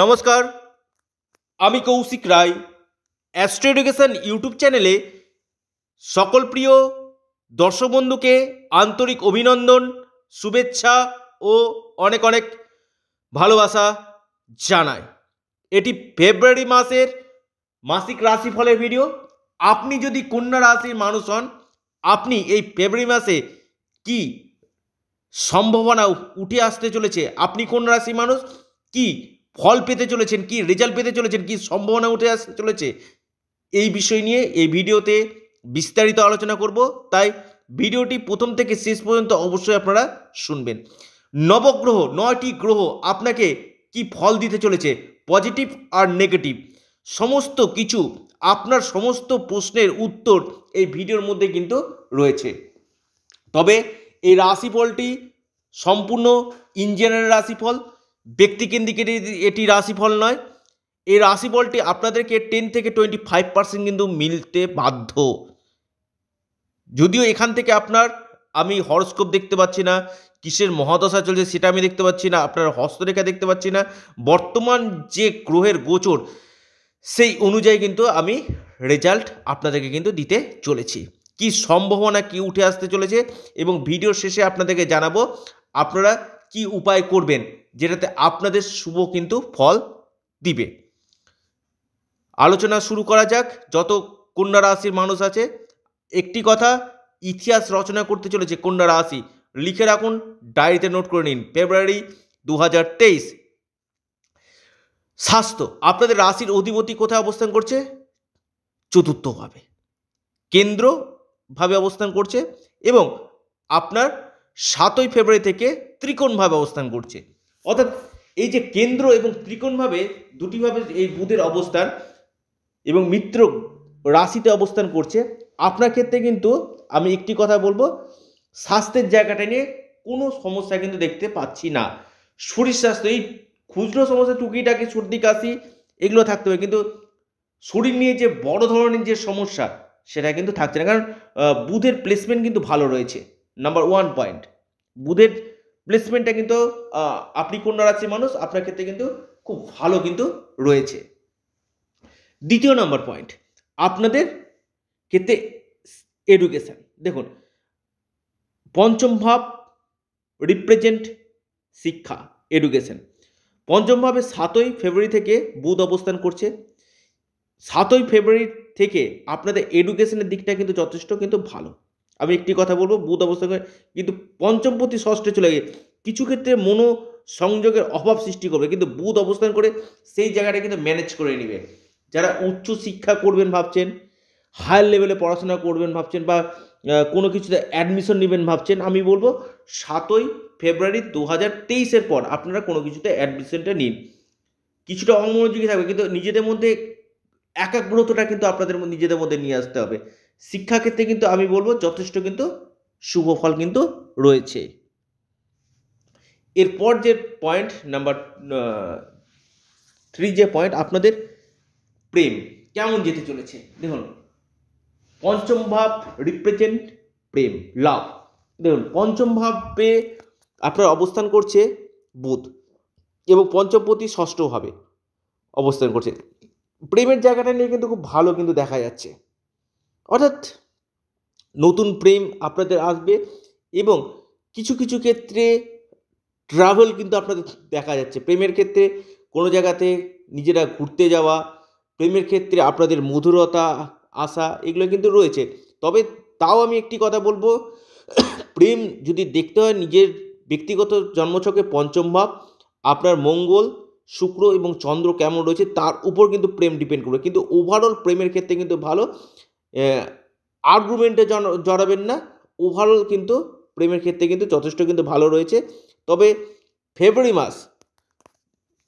নমস্কার আমি Koushik Roy astro education YouTube চ্যানেলে সকল প্রিয় দর্শক বন্ধুকে আন্তরিক অভিনন্দন শুভেচ্ছা ও অনেক অনেক ভালোবাসা জানাই এটি ফেব্রুয়ারি মাসের মাসিক রাশিফলের ভিডিও আপনি যদি কন্যা রাশির মানুষ হন আপনি এই ফেব্রুয়ারি মাসে কি সম্ভাবনা উঠে আসতে চলেছে আপনি কোন রাশির মানুষ কি ফল পেতে চলেছেন কি রেজাল্ট পেতে চলেছেন কি সম্ভাবনা উঠে আসতে চলেছে এই বিষয় নিয়ে এই ভিডিওতে বিস্তারিত আলোচনা করব তাই ভিডিওটি প্রথম থেকে শেষ পর্যন্ত অবশ্যই আপনারা শুনবেন নবগ্রহ নয়টি গ্রহ আপনাকে কি ফল দিতে চলেছে পজিটিভ আর নেগেটিভ সমস্ত কিছু আপনার সমস্ত প্রশ্নের উত্তর এই ভিডিওর মধ্যে কিন্তু রয়েছে তবে এই রাশিফলটি সম্পূর্ণ ইঞ্জিনিয়ারের রাশিফল ব্যক্তিকেন্দ্রিক এটি এটি রাশিফল নয় এই রাশিফলটি আপনাদেরকে টেন থেকে টোয়েন্টি ফাইভ পার্সেন্ট কিন্তু মিলতে বাধ্য যদিও এখান থেকে আপনার আমি হরস্কোপ দেখতে পাচ্ছি না কিসের মহাদশা চলছে সেটা আমি দেখতে পাচ্ছি না আপনার হস্তরেখা দেখতে পাচ্ছি না বর্তমান যে গ্রহের গোচর সেই অনুযায়ী কিন্তু আমি রেজাল্ট আপনাদেরকে কিন্তু দিতে চলেছি কি সম্ভাবনা কি উঠে আসতে চলেছে এবং ভিডিওর শেষে আপনাদেরকে জানাবো আপনারা কি উপায় করবেন যেটাতে আপনাদের শুভ কিন্তু ফল দিবে আলোচনা শুরু করা যাক যত কন্যা রাশির মানুষ আছে একটি কথা ইতিহাস রচনা করতে চলেছে কন্যা রাশি লিখে রাখুন ডায়েরিতে নোট করে নিন ফেব্রুয়ারি দু স্বাস্থ্য আপনাদের রাশির অধিপতি কোথায় অবস্থান করছে চতুর্থভাবে কেন্দ্রভাবে অবস্থান করছে এবং আপনার সাতই ফেব্রুয়ারি থেকে ত্রিকোণভাবে অবস্থান করছে অর্থাৎ এই যে কেন্দ্র এবং ত্রিকোণভাবে দুটিভাবে এই বুধের অবস্থান এবং মিত্র রাশিতে অবস্থান করছে আপনার ক্ষেত্রে কিন্তু আমি একটি কথা বলবো স্বাস্থ্যের জায়গাটা নিয়ে কোনো সমস্যা কিন্তু দেখতে পাচ্ছি না শরীর স্বাস্থ্য এই খুচরো সমস্যা টুকিটাকি সর্দি কাশি এগুলো থাকতে হবে কিন্তু শরীর নিয়ে যে বড় ধরনের যে সমস্যা সেটা কিন্তু থাকছে না কারণ বুধের প্লেসমেন্ট কিন্তু ভালো রয়েছে নাম্বার ওয়ান পয়েন্ট বুধের প্লেসমেন্টটা কিন্তু আপনি কোন রাজ্যের মানুষ আপনার ক্ষেত্রে কিন্তু খুব ভালো কিন্তু রয়েছে দ্বিতীয় নম্বর পয়েন্ট আপনাদের ক্ষেত্রে এডুকেশান দেখুন পঞ্চম ভাব রিপ্রেজেন্ট শিক্ষা এডুকেশন ভাবে সাতই ফেব্রুয়ারি থেকে বুধ অবস্থান করছে সাতই ফেব্রুয়ারি থেকে আপনাদের এডুকেশনের দিকটা কিন্তু যথেষ্ট কিন্তু ভালো আমি একটি কথা বলবো বুধ অবস্থা করে কিন্তু প্রতি ষষ্ঠে চলে গিয়ে কিছু ক্ষেত্রে মনো সংযোগের অভাব সৃষ্টি করবে কিন্তু বুধ অবস্থান করে সেই জায়গাটা কিন্তু ম্যানেজ করে নেবে যারা উচ্চ শিক্ষা করবেন ভাবছেন হায়ার লেভেলে পড়াশোনা করবেন ভাবছেন বা কোনো কিছুতে অ্যাডমিশন নেবেন ভাবছেন আমি বলবো সাতই ফেব্রুয়ারি দু হাজার তেইশের পর আপনারা কোনো কিছুতে অ্যাডমিশনটা নিন কিছুটা অমনোযোগী থাকবে কিন্তু নিজেদের মধ্যে একাগ্রতটা কিন্তু আপনাদের নিজেদের মধ্যে নিয়ে আসতে হবে শিক্ষাক্ষেত্রে কিন্তু আমি বলবো যথেষ্ট কিন্তু শুভ ফল কিন্তু রয়েছে এরপর যে পয়েন্ট নাম্বার থ্রি যে পয়েন্ট আপনাদের প্রেম কেমন যেতে চলেছে দেখুন পঞ্চম ভাব রিপ্রেজেন্ট প্রেম লাভ দেখুন পঞ্চম ভাবে আপনার অবস্থান করছে বুধ এবং পঞ্চমপতি ষষ্ঠভাবে অবস্থান করছে প্রেমের জায়গাটা নিয়ে কিন্তু খুব ভালো কিন্তু দেখা যাচ্ছে অর্থাৎ নতুন প্রেম আপনাদের আসবে এবং কিছু কিছু ক্ষেত্রে ট্রাভেল কিন্তু আপনাদের দেখা যাচ্ছে প্রেমের ক্ষেত্রে কোনো জায়গাতে নিজেরা ঘুরতে যাওয়া প্রেমের ক্ষেত্রে আপনাদের মধুরতা আসা এগুলো কিন্তু রয়েছে তবে তাও আমি একটি কথা বলবো প্রেম যদি দেখতে হয় নিজের ব্যক্তিগত জন্মছকে পঞ্চম ভাব আপনার মঙ্গল শুক্র এবং চন্দ্র কেমন রয়েছে তার উপর কিন্তু প্রেম ডিপেন্ড করবে কিন্তু ওভারঅল প্রেমের ক্ষেত্রে কিন্তু ভালো আর্গুমেন্টে জড়াবেন না ওভারঅল কিন্তু প্রেমের ক্ষেত্রে কিন্তু যথেষ্ট কিন্তু ভালো রয়েছে তবে ফেব্রুয়ারি মাস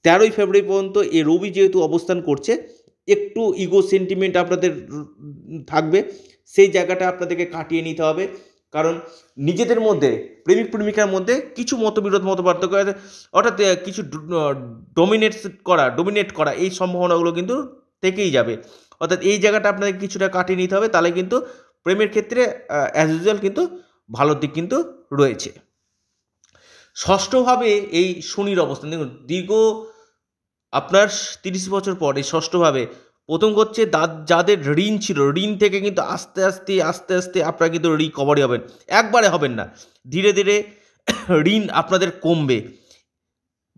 তেরোই ফেব্রুয়ারি পর্যন্ত এ রবি যেহেতু অবস্থান করছে একটু ইগো সেন্টিমেন্ট আপনাদের থাকবে সেই জায়গাটা আপনাদেরকে কাটিয়ে নিতে হবে কারণ নিজেদের মধ্যে প্রেমিক প্রেমিকার মধ্যে কিছু মতবিরোধ মত পার্থক্য অর্থাৎ কিছু ডোমিনেটস করা ডোমিনেট করা এই সম্ভাবনাগুলো কিন্তু থেকেই যাবে অর্থাৎ এই জায়গাটা আপনাকে কিছুটা কাটিয়ে নিতে হবে তাহলে কিন্তু প্রেমের ক্ষেত্রে অ্যাজ ইউজুয়াল কিন্তু ভালো দিক কিন্তু রয়েছে ষষ্ঠভাবে এই শনির অবস্থান দেখুন দীর্ঘ আপনার তিরিশ বছর পর এই ষষ্ঠভাবে প্রথম হচ্ছে যাদের ঋণ ছিল ঋণ থেকে কিন্তু আস্তে আস্তে আস্তে আস্তে আপনারা কিন্তু রিকভারি হবেন একবারে হবেন না ধীরে ধীরে ঋণ আপনাদের কমবে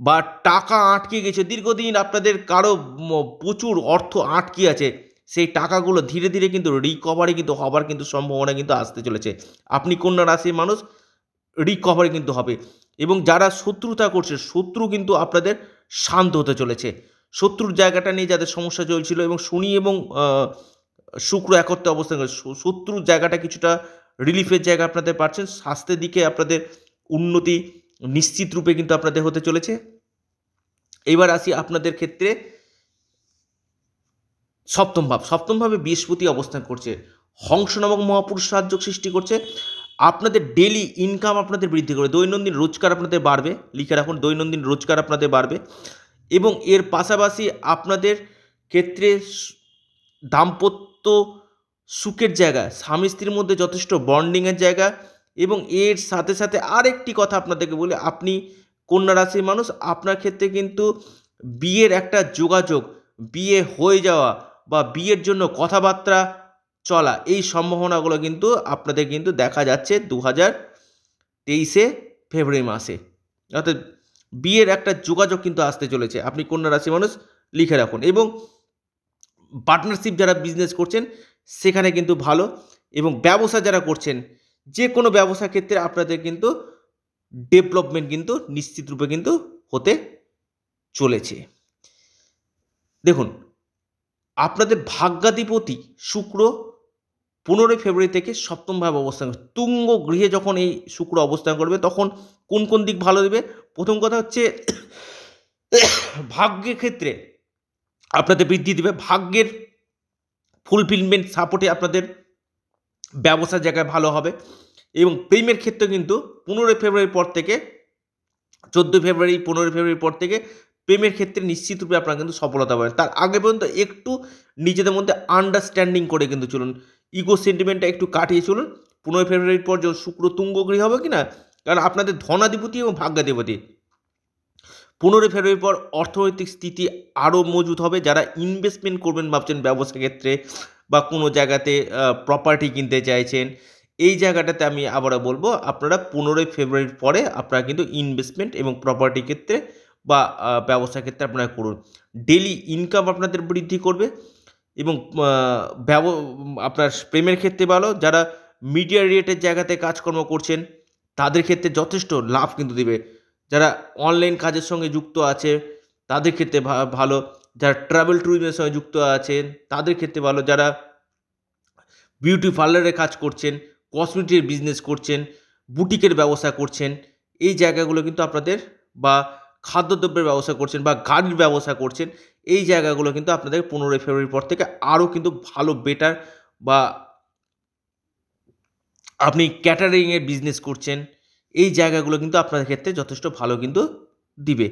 বা টাকা আটকে গেছে দীর্ঘদিন আপনাদের কারো প্রচুর অর্থ আটকে আছে সেই টাকাগুলো ধীরে ধীরে কিন্তু রিকভারি কিন্তু হবার কিন্তু সম্ভাবনা কিন্তু আসতে চলেছে আপনি কন্যা রাশির মানুষ রিকভারি কিন্তু হবে এবং যারা শত্রুতা করছে শত্রু কিন্তু আপনাদের শান্ত হতে চলেছে শত্রুর জায়গাটা নিয়ে যাদের সমস্যা চলছিল এবং শনি এবং শুক্র একত্রে অবস্থান করে শত্রুর জায়গাটা কিছুটা রিলিফের জায়গা আপনাদের পাচ্ছেন স্বাস্থ্যের দিকে আপনাদের উন্নতি নিশ্চিত রূপে কিন্তু আপনাদের হতে চলেছে এবার আসি আপনাদের ক্ষেত্রে সপ্তম ভাব সপ্তমভাবে বৃহস্পতি অবস্থান করছে হংস নামক মহাপুরুষ সাহায্য সৃষ্টি করছে আপনাদের ডেলি ইনকাম আপনাদের বৃদ্ধি করবে দৈনন্দিন রোজগার আপনাদের বাড়বে লিখে রাখুন দৈনন্দিন রোজগার আপনাদের বাড়বে এবং এর পাশাপাশি আপনাদের ক্ষেত্রে দাম্পত্য সুখের জায়গা স্বামী স্ত্রীর মধ্যে যথেষ্ট বন্ডিংয়ের জায়গা এবং এর সাথে সাথে আরেকটি কথা আপনাদেরকে বলি আপনি কন্যা রাশির মানুষ আপনার ক্ষেত্রে কিন্তু বিয়ের একটা যোগাযোগ বিয়ে হয়ে যাওয়া বা বিয়ের জন্য কথাবার্তা চলা এই সম্ভাবনাগুলো কিন্তু আপনাদের কিন্তু দেখা যাচ্ছে দু হাজার তেইশে ফেব্রুয়ারি মাসে অর্থাৎ বিয়ের একটা যোগাযোগ কিন্তু আসতে চলেছে আপনি কন্যা রাশি মানুষ লিখে রাখুন এবং পার্টনারশিপ যারা বিজনেস করছেন সেখানে কিন্তু ভালো এবং ব্যবসা যারা করছেন যে কোনো ব্যবসা ক্ষেত্রে আপনাদের কিন্তু ডেভেলপমেন্ট কিন্তু নিশ্চিত রূপে কিন্তু হতে চলেছে দেখুন আপনাদের ভাগ্যাধিপতি শুক্র পনেরোই ফেব্রুয়ারি থেকে সপ্তমভাবে অবস্থান করবে তুঙ্গ গৃহে যখন এই শুক্র অবস্থান করবে তখন কোন কোন দিক ভালো দেবে প্রথম কথা হচ্ছে ভাগ্যের ক্ষেত্রে আপনাদের বৃদ্ধি দেবে ভাগ্যের ফুলফিলমেন্ট সাপোর্টে আপনাদের ব্যবসার জায়গায় ভালো হবে এবং প্রেমের ক্ষেত্রে কিন্তু পনেরোই ফেব্রুয়ারির পর থেকে চোদ্দোই ফেব্রুয়ারি পনেরোই ফেব্রুয়ারির পর থেকে প্রেমের ক্ষেত্রে নিশ্চিতরূপে আপনারা কিন্তু সফলতা পাবেন তার আগে পর্যন্ত একটু নিজেদের মধ্যে আন্ডারস্ট্যান্ডিং করে কিন্তু চলুন ইগো সেন্টিমেন্টটা একটু কাটিয়ে চলুন পনেরোই ফেব্রুয়ারির পর যখন শুক্র তুঙ্গগ্রী হবে কি না কারণ আপনাদের ধনাধিপতি এবং ভাগ্যাধিপতি পনেরোই ফেব্রুয়ারির পর অর্থনৈতিক স্থিতি আরও মজুত হবে যারা ইনভেস্টমেন্ট করবেন ভাবছেন ব্যবসা ক্ষেত্রে বা কোনো জায়গাতে প্রপার্টি কিনতে চাইছেন এই জায়গাটাতে আমি আবারও বলবো আপনারা পনেরোই ফেব্রুয়ারির পরে আপনারা কিন্তু ইনভেস্টমেন্ট এবং প্রপার্টি ক্ষেত্রে বা ব্যবসা ক্ষেত্রে আপনারা করুন ডেলি ইনকাম আপনাদের বৃদ্ধি করবে এবং ব্যব আপনার প্রেমের ক্ষেত্রে ভালো যারা মিডিয়া রেটের জায়গাতে কাজকর্ম করছেন তাদের ক্ষেত্রে যথেষ্ট লাভ কিন্তু দেবে যারা অনলাইন কাজের সঙ্গে যুক্ত আছে তাদের ক্ষেত্রে ভালো যারা ট্রাভেল ট্যুরিজমের সঙ্গে যুক্ত আছেন তাদের ক্ষেত্রে ভালো যারা বিউটি পার্লারের কাজ করছেন কসমেটিকের বিজনেস করছেন বুটিকের ব্যবসা করছেন এই জায়গাগুলো কিন্তু আপনাদের বা খাদ্যদ্রব্যের ব্যবসা করছেন বা গাড়ির ব্যবসা করছেন এই জায়গাগুলো কিন্তু আপনাদের পনেরোই ফেব্রুয়ারির পর থেকে আরও কিন্তু ভালো বেটার বা আপনি ক্যাটারিংয়ের বিজনেস করছেন এই জায়গাগুলো কিন্তু আপনাদের ক্ষেত্রে যথেষ্ট ভালো কিন্তু দিবে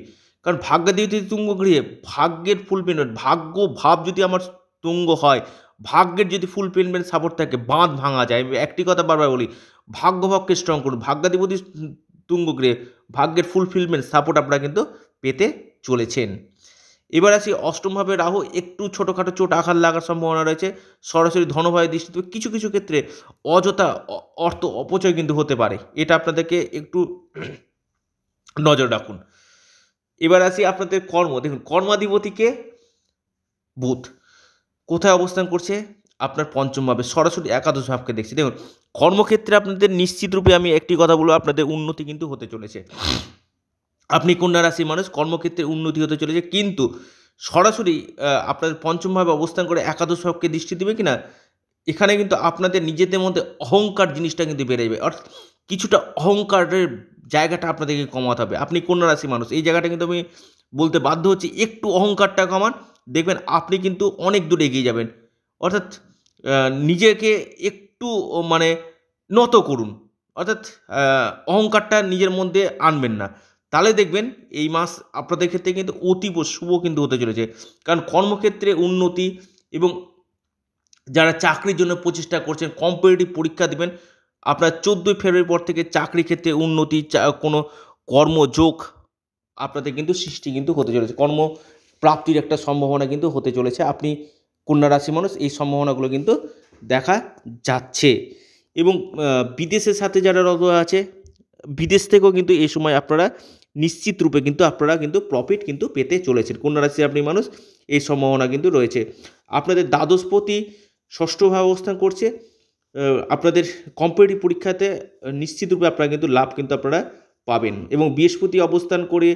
কারণ যদি তুঙ্গ গৃহে ভাগ্যের ফুল পেনবেন ভাগ্য ভাব যদি আমার তুঙ্গ হয় ভাগ্যের যদি ফুল পেনবেন সাপোর্ট থাকে বাঁধ ভাঙা যায় আমি একটি কথা বারবার বলি ভাগ্যভাবকে স্ট্রং করুন ভাগ্যাধিপতি তুঙ্গ গৃহে ভাগ্যের ফুলফিলমেন্ট মানে সাপোর্ট আপনারা কিন্তু পেতে চলেছেন এবার আসি অষ্টমভাবে রাহু একটু ছোটোখাটো চোট আঘাত লাগার সম্ভাবনা রয়েছে সরাসরি ধনভয়ের দৃষ্টিতে কিছু কিছু ক্ষেত্রে অযথা অর্থ অপচয় কিন্তু হতে পারে এটা আপনাদেরকে একটু নজর রাখুন এবার আসি আপনাদের কর্ম দেখুন কর্মাধিপতিকে বুথ কোথায় অবস্থান করছে আপনার পঞ্চম ভাবে সরাসরি একাদশ ভাবকে দেখছি দেখুন কর্মক্ষেত্রে আপনাদের নিশ্চিত রূপে আমি একটি কথা বলবো আপনাদের উন্নতি কিন্তু হতে চলেছে আপনি কন্যা রাশির মানুষ কর্মক্ষেত্রে উন্নতি হতে চলেছে কিন্তু সরাসরি আপনাদের পঞ্চমভাবে অবস্থান করে একাদশ ভাবকে দৃষ্টি দেবে কিনা এখানে কিন্তু আপনাদের নিজেদের মধ্যে অহংকার জিনিসটা কিন্তু বেড়ে যাবে অর্থাৎ কিছুটা অহংকারের জায়গাটা আপনাদেরকে কমাতে হবে আপনি কন্যা রাশি মানুষ এই জায়গাটা কিন্তু আমি বলতে বাধ্য হচ্ছি একটু অহংকারটা কমান দেখবেন আপনি কিন্তু অনেক দূর এগিয়ে যাবেন অর্থাৎ নিজেকে একটু মানে নত করুন অর্থাৎ অহংকারটা নিজের মধ্যে আনবেন না তাহলে দেখবেন এই মাস আপনাদের ক্ষেত্রে কিন্তু অতীব শুভ কিন্তু হতে চলেছে কারণ কর্মক্ষেত্রে উন্নতি এবং যারা চাকরির জন্য প্রচেষ্টা করছেন কম্পিটিটিভ পরীক্ষা দেবেন আপনার চোদ্দোই ফেব্রুয়ারি পর থেকে চাকরি ক্ষেত্রে উন্নতি কোনো কর্মযোগ আপনাদের কিন্তু সৃষ্টি কিন্তু হতে চলেছে কর্ম প্রাপ্তির একটা সম্ভাবনা কিন্তু হতে চলেছে আপনি কন্যা রাশি মানুষ এই সম্ভাবনাগুলো কিন্তু দেখা যাচ্ছে এবং বিদেশের সাথে যারা রত আছে বিদেশ থেকেও কিন্তু এই সময় আপনারা নিশ্চিত রূপে কিন্তু আপনারা কিন্তু প্রফিট কিন্তু পেতে চলেছেন কন্যা রাশি আপনি মানুষ এই সম্ভাবনা কিন্তু রয়েছে আপনাদের দ্বাদশপতি ষষ্ঠভাবে অবস্থান করছে আপনাদের কম্পিটিভ পরীক্ষাতে নিশ্চিতরূপে আপনারা কিন্তু লাভ কিন্তু আপনারা পাবেন এবং বৃহস্পতি অবস্থান করে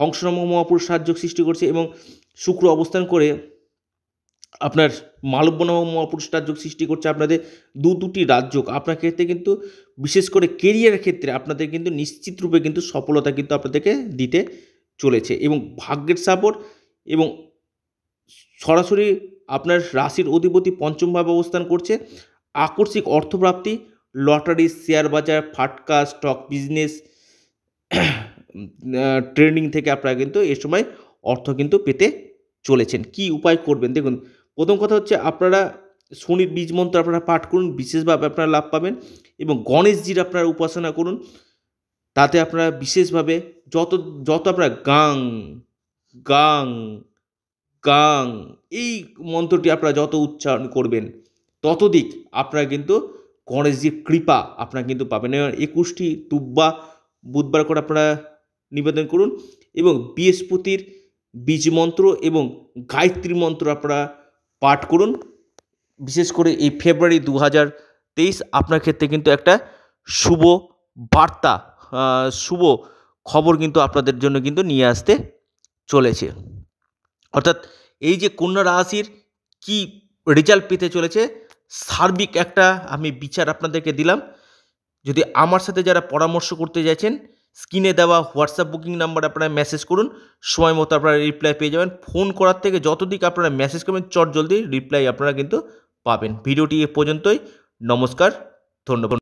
হংসনম মহাপুরুষ সাহায্য সৃষ্টি করছে এবং শুক্র অবস্থান করে আপনার মালব্যনম মহাপুরুষ রাজ্য সৃষ্টি করছে আপনাদের দু দুটি রাজ্য আপনার ক্ষেত্রে কিন্তু বিশেষ করে কেরিয়ারের ক্ষেত্রে আপনাদের কিন্তু নিশ্চিতরূপে কিন্তু সফলতা কিন্তু আপনাদেরকে দিতে চলেছে এবং ভাগ্যের সাপর এবং সরাসরি আপনার রাশির অধিপতি পঞ্চম অবস্থান করছে আকস্মিক অর্থপ্রাপ্তি লটারি শেয়ার বাজার ফাটকা স্টক বিজনেস ট্রেনিং থেকে আপনারা কিন্তু এ সময় অর্থ কিন্তু পেতে চলেছেন কি উপায় করবেন দেখুন প্রথম কথা হচ্ছে আপনারা শনির বীজ মন্ত্র আপনারা পাঠ করুন বিশেষভাবে আপনারা লাভ পাবেন এবং গণেশজির আপনারা উপাসনা করুন তাতে আপনারা বিশেষভাবে যত যত আপনারা গাং গাং গাং এই মন্ত্রটি আপনারা যত উচ্চারণ করবেন ততদিক আপনারা কিন্তু গণেশজির কৃপা আপনারা কিন্তু পাবেন এবং একুশটি তুব্বা বুধবার করে আপনারা নিবেদন করুন এবং বৃহস্পতির বীজ মন্ত্র এবং গায়ত্রী মন্ত্র আপনারা পাঠ করুন বিশেষ করে এই ফেব্রুয়ারি দু হাজার তেইশ আপনার ক্ষেত্রে কিন্তু একটা শুভ বার্তা শুভ খবর কিন্তু আপনাদের জন্য কিন্তু নিয়ে আসতে চলেছে অর্থাৎ এই যে কন্যা রাশির কী রেজাল্ট পেতে চলেছে সার্বিক একটা আমি বিচার আপনাদেরকে দিলাম যদি আমার সাথে যারা পরামর্শ করতে চাইছেন স্ক্রিনে দেওয়া হোয়াটসঅ্যাপ বুকিং নাম্বার আপনারা মেসেজ করুন সময় মতো আপনারা রিপ্লাই পেয়ে যাবেন ফোন করার থেকে যতদিক আপনারা মেসেজ করবেন চট জলদি রিপ্লাই আপনারা কিন্তু পাবেন ভিডিওটি এ পর্যন্তই নমস্কার ধন্যবাদ